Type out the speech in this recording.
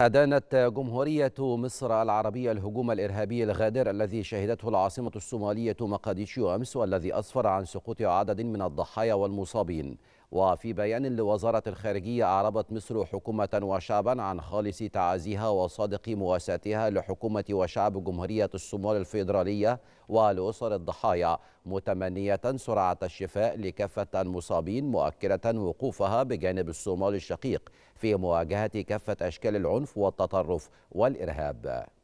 أدانت جمهورية مصر العربية الهجوم الإرهابي الغادر الذي شهدته العاصمة الصومالية مقاديشيو أمس والذي أسفر عن سقوط عدد من الضحايا والمصابين وفي بيان لوزارة الخارجية أعربت مصر حكومة وشعبا عن خالص تعازيها وصادق مواساتها لحكومة وشعب جمهورية الصومال الفيدرالية ولأسر الضحايا متمنية سرعة الشفاء لكافة المصابين مؤكدة وقوفها بجانب الصومال الشقيق في مواجهة كافة أشكال العنف والتطرف والإرهاب